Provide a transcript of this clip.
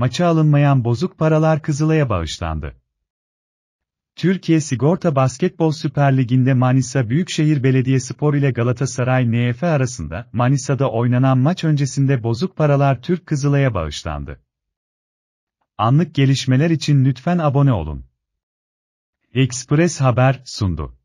maça alınmayan bozuk paralar Kızılay'a bağışlandı. Türkiye Sigorta Basketbol Süper Ligi'nde Manisa Büyükşehir Belediyespor ile Galatasaray NF arasında Manisa'da oynanan maç öncesinde bozuk paralar Türk Kızılay'a bağışlandı. Anlık gelişmeler için lütfen abone olun. Express Haber sundu.